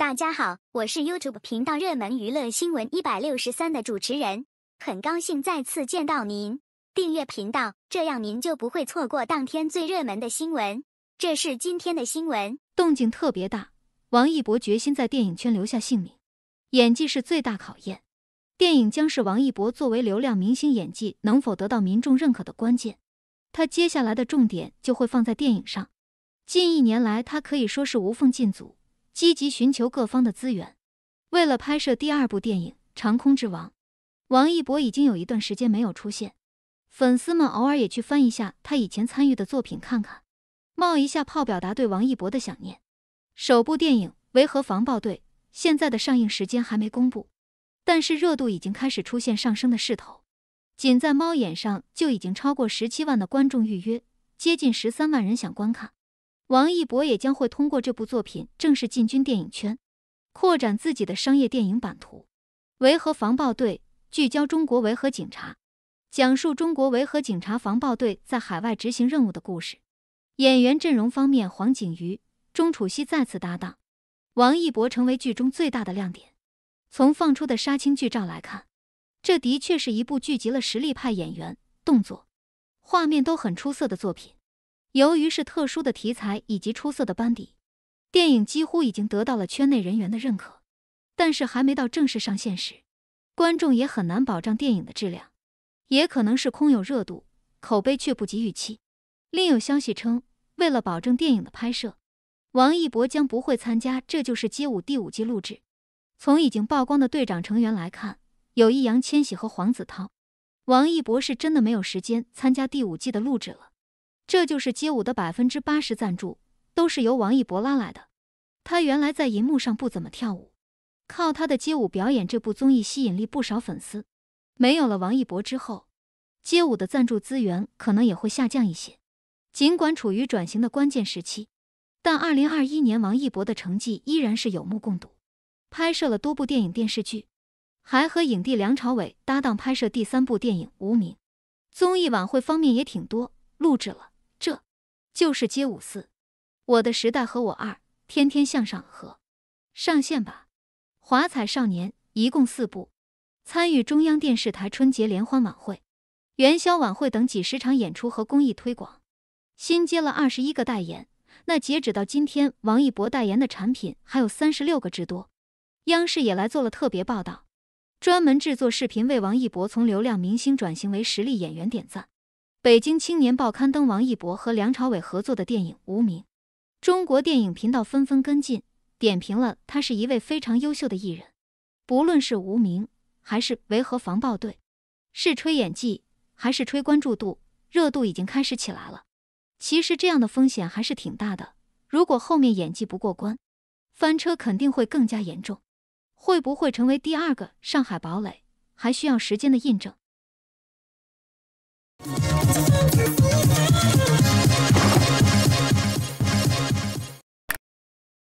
大家好，我是 YouTube 频道热门娱乐新闻一百六十三的主持人，很高兴再次见到您。订阅频道，这样您就不会错过当天最热门的新闻。这是今天的新闻，动静特别大。王一博决心在电影圈留下姓名，演技是最大考验。电影将是王一博作为流量明星演技能否得到民众认可的关键。他接下来的重点就会放在电影上。近一年来，他可以说是无缝进组。积极寻求各方的资源，为了拍摄第二部电影《长空之王》，王一博已经有一段时间没有出现，粉丝们偶尔也去翻一下他以前参与的作品看看，冒一下泡表达对王一博的想念。首部电影《维和防暴队》现在的上映时间还没公布，但是热度已经开始出现上升的势头，仅在猫眼上就已经超过十七万的观众预约，接近十三万人想观看。王一博也将会通过这部作品正式进军电影圈，扩展自己的商业电影版图。维和防暴队聚焦中国维和警察，讲述中国维和警察防暴队在海外执行任务的故事。演员阵容方面，黄景瑜、钟楚曦再次搭档，王一博成为剧中最大的亮点。从放出的杀青剧照来看，这的确是一部聚集了实力派演员、动作画面都很出色的作品。由于是特殊的题材以及出色的班底，电影几乎已经得到了圈内人员的认可，但是还没到正式上线时，观众也很难保障电影的质量，也可能是空有热度，口碑却不及预期。另有消息称，为了保证电影的拍摄，王一博将不会参加《这就是街舞》第五季录制。从已经曝光的队长成员来看，有易烊千玺和黄子韬，王一博是真的没有时间参加第五季的录制了。这就是街舞的百分之八十赞助都是由王一博拉来的。他原来在银幕上不怎么跳舞，靠他的街舞表演，这部综艺吸引力不少粉丝。没有了王一博之后，街舞的赞助资源可能也会下降一些。尽管处于转型的关键时期，但二零二一年王一博的成绩依然是有目共睹。拍摄了多部电影电视剧，还和影帝梁朝伟搭档拍摄第三部电影《无名》。综艺晚会方面也挺多，录制了。这，就是街舞四，我的时代和我二，天天向上和上线吧，华彩少年一共四部，参与中央电视台春节联欢晚会、元宵晚会等几十场演出和公益推广，新接了二十一个代言，那截止到今天，王一博代言的产品还有三十六个之多，央视也来做了特别报道，专门制作视频为王一博从流量明星转型为实力演员点赞。北京青年报刊登王一博和梁朝伟合作的电影《无名》，中国电影频道纷纷跟进点评了他是一位非常优秀的艺人。不论是《无名》还是《维和防暴队》，是吹演技还是吹关注度热度已经开始起来了。其实这样的风险还是挺大的，如果后面演技不过关，翻车肯定会更加严重。会不会成为第二个《上海堡垒》，还需要时间的印证。Thank you.